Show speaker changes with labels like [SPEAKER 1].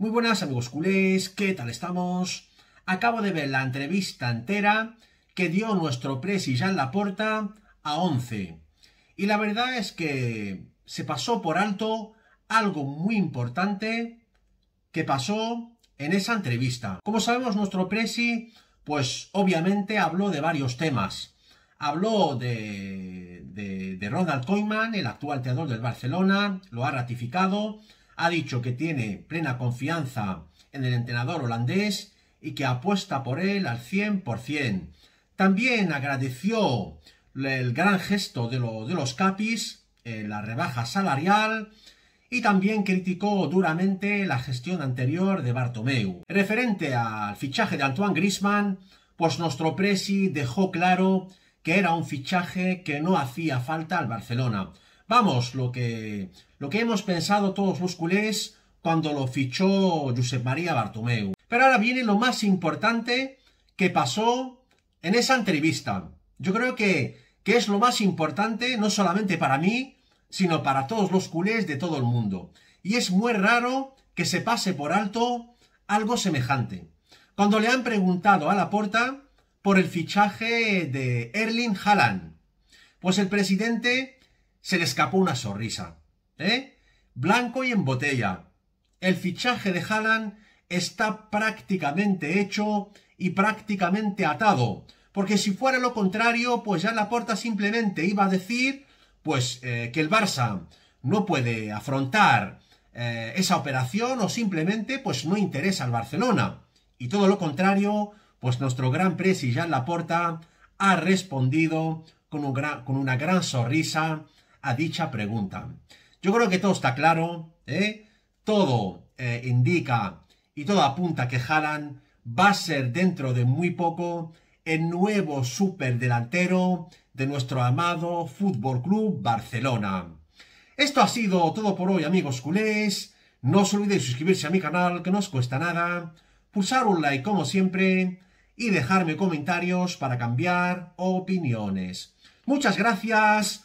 [SPEAKER 1] Muy buenas amigos culés, ¿qué tal estamos? Acabo de ver la entrevista entera que dio nuestro presi la Laporta a 11. Y la verdad es que se pasó por alto algo muy importante que pasó en esa entrevista. Como sabemos, nuestro presi, pues obviamente habló de varios temas. Habló de, de Ronald Koeman, el actual teador del Barcelona, lo ha ratificado, ha dicho que tiene plena confianza en el entrenador holandés y que apuesta por él al 100%. También agradeció el gran gesto de, los capis, la rebaja salarial y también criticó duramente la gestión anterior de Bartomeu. Referente al fichaje de Antoine Grisman, pues nuestro presi dejó claro que era un fichaje que no hacía falta al Barcelona, Vamos, lo que, hemos pensado todos los culés cuando lo fichó Josep María Bartomeu. Pero ahora viene lo más importante que pasó en esa entrevista. Yo creo que, que es lo más importante, no solamente para mí, sino para todos los culés de todo el mundo. Y es muy raro que se pase por alto algo semejante. Cuando le han preguntado a Laporta por el fichaje de Erling Haaland, pues el presidente se le escapó una sonrisa. ¿Eh? Blanco y en botella. El fichaje de Haaland está prácticamente hecho y prácticamente atado. Porque si fuera lo contrario, pues ya Laporta simplemente iba a decir pues eh, que el Barça no puede afrontar eh, esa operación o simplemente pues no interesa al Barcelona. Y todo lo contrario, pues nuestro gran presi Jean Laporta ha respondido con, un con una gran sonrisa a dicha pregunta. Yo creo que todo está claro, ¿eh? todo eh, indica y todo apunta que Jalan va a ser dentro de muy poco el nuevo superdelantero de nuestro amado Fútbol Club Barcelona. Esto ha sido todo por hoy, amigos culés. No os olvidéis suscribirse a mi canal, que no os cuesta nada, pulsar un like como siempre y dejarme comentarios para cambiar opiniones. Muchas gracias.